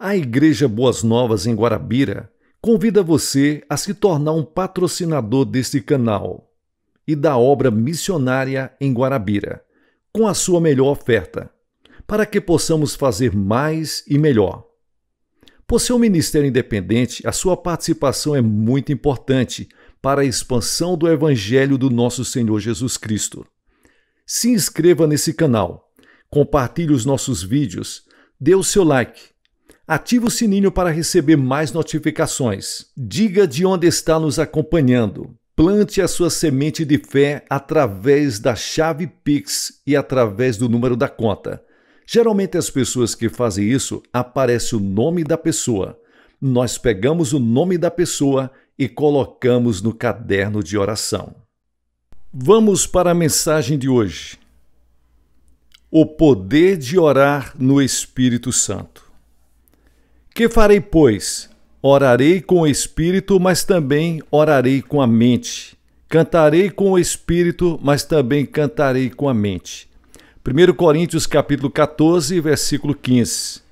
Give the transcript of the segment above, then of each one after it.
A Igreja Boas Novas em Guarabira convida você a se tornar um patrocinador deste canal e da obra missionária em Guarabira, com a sua melhor oferta, para que possamos fazer mais e melhor. Por seu ministério independente, a sua participação é muito importante para a expansão do Evangelho do nosso Senhor Jesus Cristo. Se inscreva nesse canal, compartilhe os nossos vídeos, dê o seu like Ative o sininho para receber mais notificações. Diga de onde está nos acompanhando. Plante a sua semente de fé através da chave Pix e através do número da conta. Geralmente as pessoas que fazem isso aparece o nome da pessoa. Nós pegamos o nome da pessoa e colocamos no caderno de oração. Vamos para a mensagem de hoje. O poder de orar no Espírito Santo. Que farei, pois? Orarei com o espírito, mas também orarei com a mente. Cantarei com o espírito, mas também cantarei com a mente. 1 Coríntios capítulo 14, versículo 15.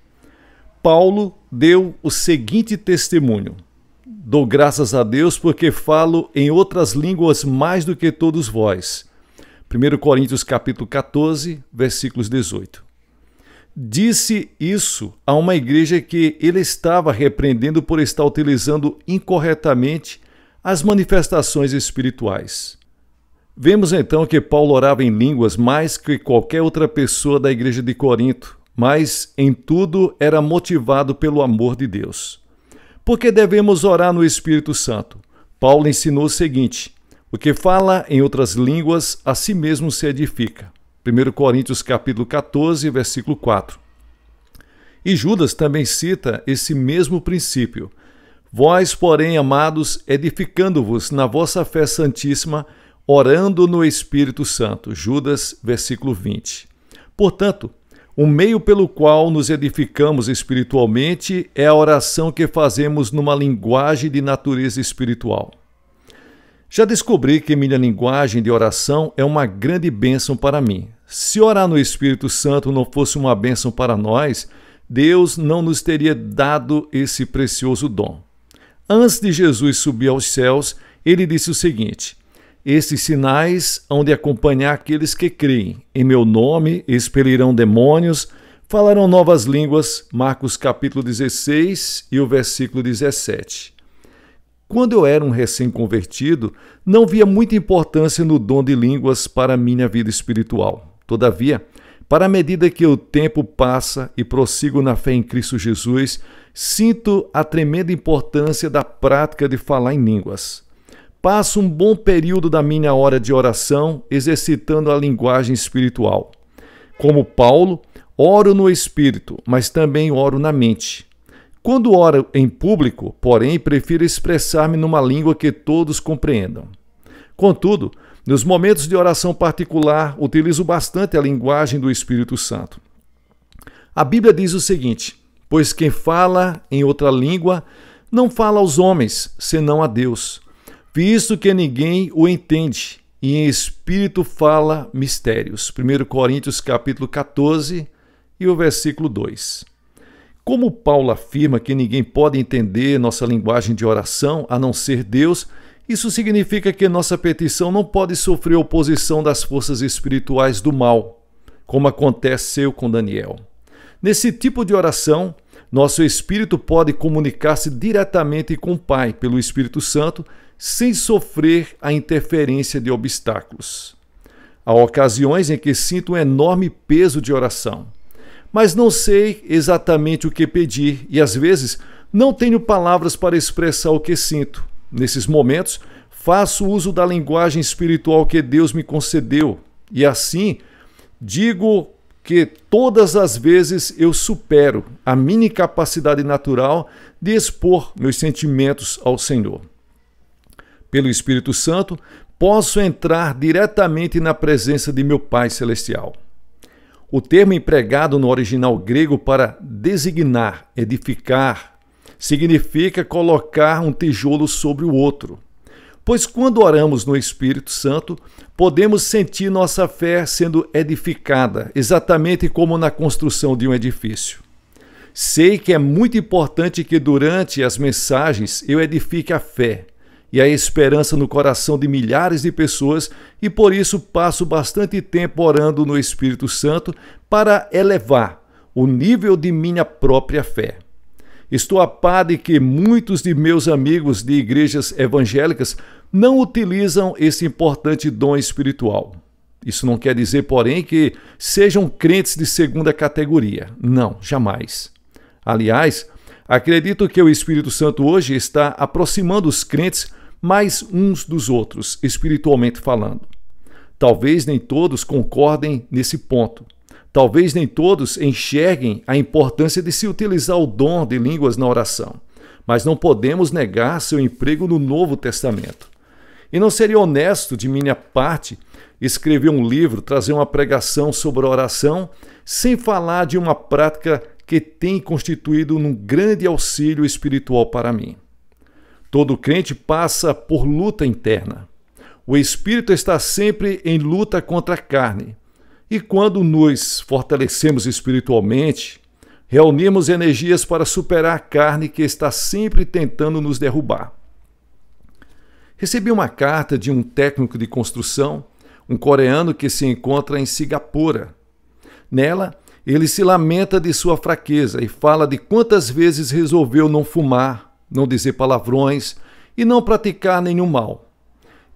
Paulo deu o seguinte testemunho: Dou graças a Deus porque falo em outras línguas mais do que todos vós. 1 Coríntios capítulo 14, versículos 18 disse isso a uma igreja que ele estava repreendendo por estar utilizando incorretamente as manifestações espirituais. Vemos então que Paulo orava em línguas mais que qualquer outra pessoa da igreja de Corinto, mas em tudo era motivado pelo amor de Deus. Porque devemos orar no Espírito Santo. Paulo ensinou o seguinte: o que fala em outras línguas a si mesmo se edifica. 1 Coríntios capítulo 14, versículo 4. E Judas também cita esse mesmo princípio. Vós, porém, amados, edificando-vos na vossa fé santíssima, orando no Espírito Santo. Judas, versículo 20. Portanto, o meio pelo qual nos edificamos espiritualmente é a oração que fazemos numa linguagem de natureza espiritual. Já descobri que minha linguagem de oração é uma grande bênção para mim. Se orar no Espírito Santo não fosse uma bênção para nós, Deus não nos teria dado esse precioso dom. Antes de Jesus subir aos céus, ele disse o seguinte: Estes sinais hão de acompanhar aqueles que creem. Em meu nome expelirão demônios, falarão novas línguas. Marcos capítulo 16 e o versículo 17. Quando eu era um recém-convertido, não via muita importância no dom de línguas para minha vida espiritual. Todavia, para a medida que o tempo passa e prossigo na fé em Cristo Jesus, sinto a tremenda importância da prática de falar em línguas. Passo um bom período da minha hora de oração exercitando a linguagem espiritual. Como Paulo, oro no espírito, mas também oro na mente. Quando oro em público, porém, prefiro expressar-me numa língua que todos compreendam. Contudo, nos momentos de oração particular, utilizo bastante a linguagem do Espírito Santo. A Bíblia diz o seguinte: Pois quem fala em outra língua não fala aos homens, senão a Deus, visto que ninguém o entende, e em espírito fala mistérios. 1 Coríntios capítulo 14 e o versículo 2. Como Paulo afirma que ninguém pode entender nossa linguagem de oração a não ser Deus, isso significa que nossa petição não pode sofrer oposição das forças espirituais do mal, como aconteceu com Daniel. Nesse tipo de oração, nosso espírito pode comunicar-se diretamente com o Pai pelo Espírito Santo sem sofrer a interferência de obstáculos. Há ocasiões em que sinto um enorme peso de oração, mas não sei exatamente o que pedir e às vezes não tenho palavras para expressar o que sinto. Nesses momentos, faço uso da linguagem espiritual que Deus me concedeu e assim digo que todas as vezes eu supero a minha capacidade natural de expor meus sentimentos ao Senhor. Pelo Espírito Santo, posso entrar diretamente na presença de meu Pai Celestial. O termo empregado no original grego para designar, edificar, significa colocar um tijolo sobre o outro. Pois quando oramos no Espírito Santo, podemos sentir nossa fé sendo edificada, exatamente como na construção de um edifício. Sei que é muito importante que durante as mensagens eu edifique a fé e a esperança no coração de milhares de pessoas e por isso passo bastante tempo orando no Espírito Santo para elevar o nível de minha própria fé. Estou a par de que muitos de meus amigos de igrejas evangélicas não utilizam esse importante dom espiritual. Isso não quer dizer, porém, que sejam crentes de segunda categoria. Não, jamais. Aliás, acredito que o Espírito Santo hoje está aproximando os crentes mais uns dos outros, espiritualmente falando. Talvez nem todos concordem nesse ponto. Talvez nem todos enxerguem a importância de se utilizar o dom de línguas na oração, mas não podemos negar seu emprego no Novo Testamento. E não seria honesto de minha parte escrever um livro, trazer uma pregação sobre oração, sem falar de uma prática que tem constituído um grande auxílio espiritual para mim. Todo crente passa por luta interna. O espírito está sempre em luta contra a carne e quando nos fortalecemos espiritualmente, reunimos energias para superar a carne que está sempre tentando nos derrubar. Recebi uma carta de um técnico de construção, um coreano que se encontra em Singapura. Nela, ele se lamenta de sua fraqueza e fala de quantas vezes resolveu não fumar, não dizer palavrões e não praticar nenhum mal.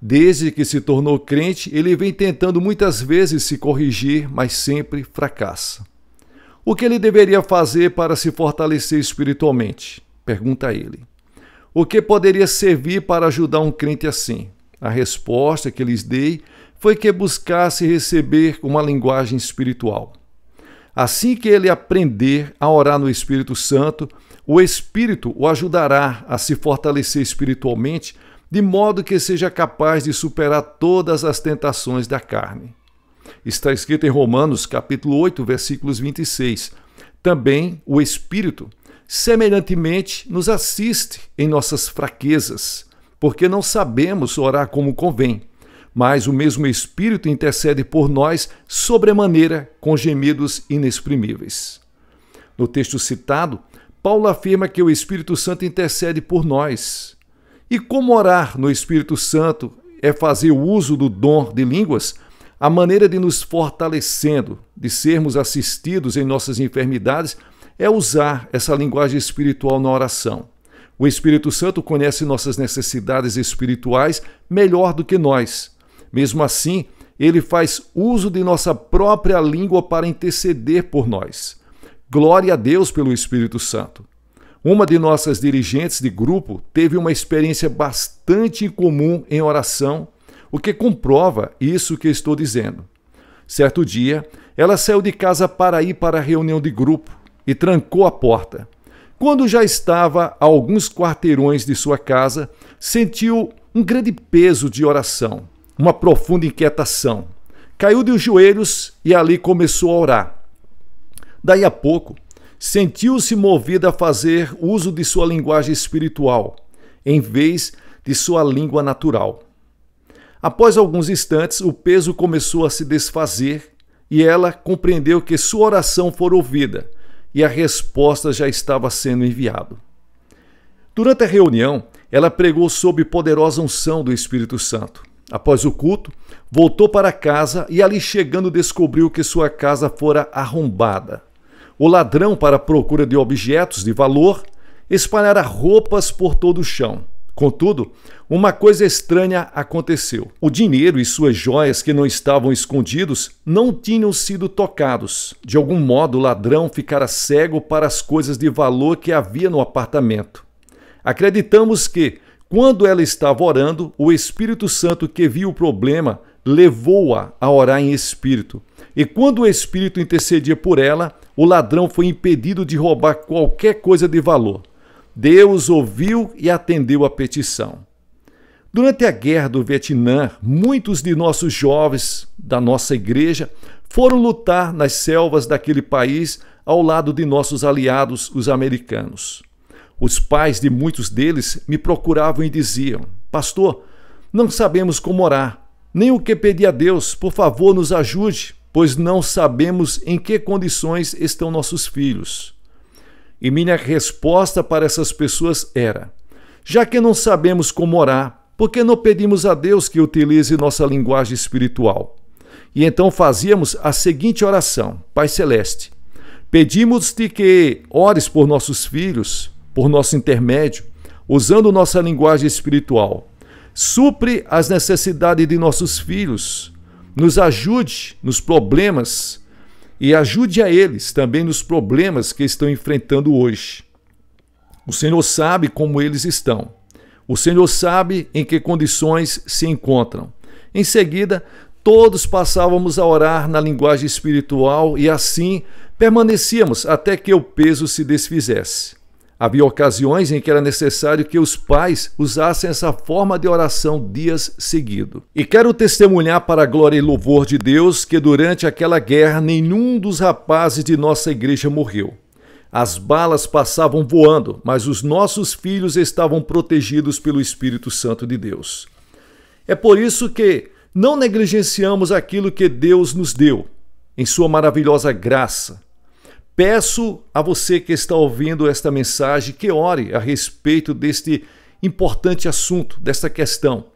Desde que se tornou crente, ele vem tentando muitas vezes se corrigir, mas sempre fracassa. O que ele deveria fazer para se fortalecer espiritualmente? Pergunta ele. O que poderia servir para ajudar um crente assim? A resposta que lhes dei foi que buscasse receber uma linguagem espiritual. Assim que ele aprender a orar no Espírito Santo, o Espírito o ajudará a se fortalecer espiritualmente de modo que seja capaz de superar todas as tentações da carne. Está escrito em Romanos, capítulo 8, versículos 26. Também o Espírito, semelhantemente, nos assiste em nossas fraquezas, porque não sabemos orar como convém. Mas o mesmo Espírito intercede por nós sobremaneira com gemidos inexprimíveis. No texto citado, Paulo afirma que o Espírito Santo intercede por nós. E como orar no Espírito Santo é fazer o uso do dom de línguas, a maneira de nos fortalecendo, de sermos assistidos em nossas enfermidades, é usar essa linguagem espiritual na oração. O Espírito Santo conhece nossas necessidades espirituais melhor do que nós. Mesmo assim, ele faz uso de nossa própria língua para interceder por nós. Glória a Deus pelo Espírito Santo. Uma de nossas dirigentes de grupo teve uma experiência bastante incomum em oração, o que comprova isso que estou dizendo. Certo dia, ela saiu de casa para ir para a reunião de grupo e trancou a porta. Quando já estava a alguns quarteirões de sua casa, sentiu um grande peso de oração, uma profunda inquietação. Caiu de joelhos e ali começou a orar. Daí a pouco, sentiu-se movida a fazer uso de sua linguagem espiritual, em vez de sua língua natural. Após alguns instantes, o peso começou a se desfazer e ela compreendeu que sua oração fora ouvida e a resposta já estava sendo enviada. Durante a reunião, ela pregou sob poderosa unção do Espírito Santo. Após o culto, voltou para casa e ali chegando descobriu que sua casa fora arrombada o ladrão para a procura de objetos de valor espalhara roupas por todo o chão. Contudo, uma coisa estranha aconteceu. O dinheiro e suas joias que não estavam escondidos não tinham sido tocados. De algum modo, o ladrão ficara cego para as coisas de valor que havia no apartamento. Acreditamos que, quando ela estava orando, o Espírito Santo que viu o problema levou-a a orar em espírito. E quando o espírito intercedia por ela, o ladrão foi impedido de roubar qualquer coisa de valor. Deus ouviu e atendeu a petição. Durante a guerra do Vietnã, muitos de nossos jovens da nossa igreja foram lutar nas selvas daquele país ao lado de nossos aliados, os americanos. Os pais de muitos deles me procuravam e diziam: Pastor, não sabemos como orar, nem o que pedir a Deus, por favor, nos ajude, pois não sabemos em que condições estão nossos filhos. E minha resposta para essas pessoas era: já que não sabemos como orar, por que não pedimos a Deus que utilize nossa linguagem espiritual? E então fazíamos a seguinte oração: Pai Celeste, pedimos-te que ores por nossos filhos, por nosso intermédio, usando nossa linguagem espiritual Supre as necessidades de nossos filhos, nos ajude nos problemas e ajude a eles também nos problemas que estão enfrentando hoje. O Senhor sabe como eles estão. O Senhor sabe em que condições se encontram. Em seguida, todos passávamos a orar na linguagem espiritual e assim permanecíamos até que o peso se desfizesse. Havia ocasiões em que era necessário que os pais usassem essa forma de oração dias seguido. E quero testemunhar para a glória e louvor de Deus que durante aquela guerra nenhum dos rapazes de nossa igreja morreu. As balas passavam voando, mas os nossos filhos estavam protegidos pelo Espírito Santo de Deus. É por isso que não negligenciamos aquilo que Deus nos deu, em Sua maravilhosa graça, Peço a você que está ouvindo esta mensagem que ore a respeito deste importante assunto, desta questão.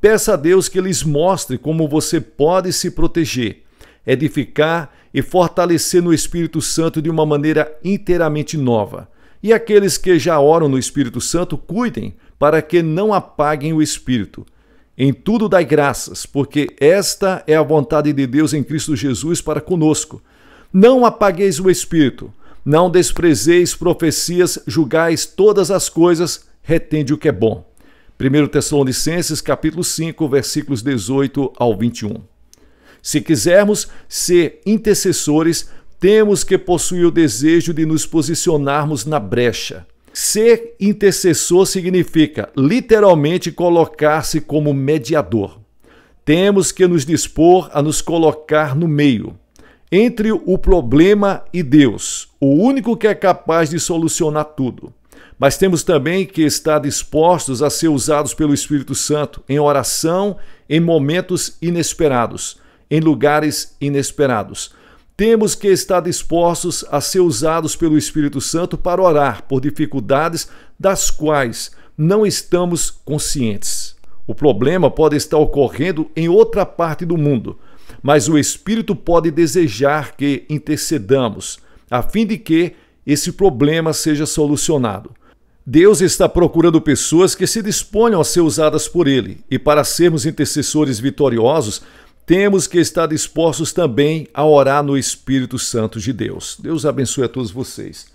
Peça a Deus que lhes mostre como você pode se proteger, edificar e fortalecer no Espírito Santo de uma maneira inteiramente nova. E aqueles que já oram no Espírito Santo, cuidem para que não apaguem o Espírito. Em tudo dai graças, porque esta é a vontade de Deus em Cristo Jesus para conosco. Não apagueis o espírito, não desprezeis profecias, julgais todas as coisas, retende o que é bom. 1 Tessalonicenses capítulo 5, versículos 18 ao 21. Se quisermos ser intercessores, temos que possuir o desejo de nos posicionarmos na brecha. Ser intercessor significa literalmente colocar-se como mediador. Temos que nos dispor a nos colocar no meio entre o problema e Deus, o único que é capaz de solucionar tudo. Mas temos também que estar dispostos a ser usados pelo Espírito Santo em oração, em momentos inesperados, em lugares inesperados. Temos que estar dispostos a ser usados pelo Espírito Santo para orar por dificuldades das quais não estamos conscientes. O problema pode estar ocorrendo em outra parte do mundo mas o Espírito pode desejar que intercedamos, a fim de que esse problema seja solucionado. Deus está procurando pessoas que se disponham a ser usadas por Ele, e para sermos intercessores vitoriosos, temos que estar dispostos também a orar no Espírito Santo de Deus. Deus abençoe a todos vocês.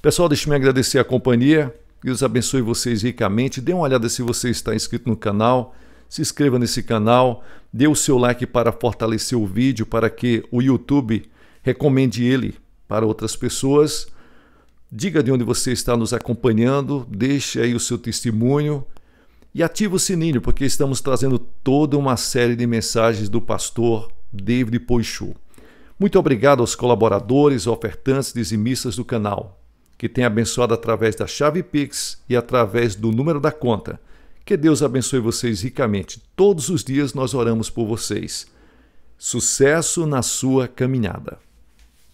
Pessoal, deixe-me agradecer a companhia. Deus abençoe vocês ricamente. Dê uma olhada se você está inscrito no canal se inscreva nesse canal, dê o seu like para fortalecer o vídeo, para que o YouTube recomende ele para outras pessoas. Diga de onde você está nos acompanhando, deixe aí o seu testemunho e ative o sininho, porque estamos trazendo toda uma série de mensagens do pastor David Poichu. Muito obrigado aos colaboradores, ofertantes, e dizimistas do canal, que tem abençoado através da chave Pix e através do número da conta que Deus abençoe vocês ricamente. Todos os dias nós oramos por vocês. Sucesso na sua caminhada.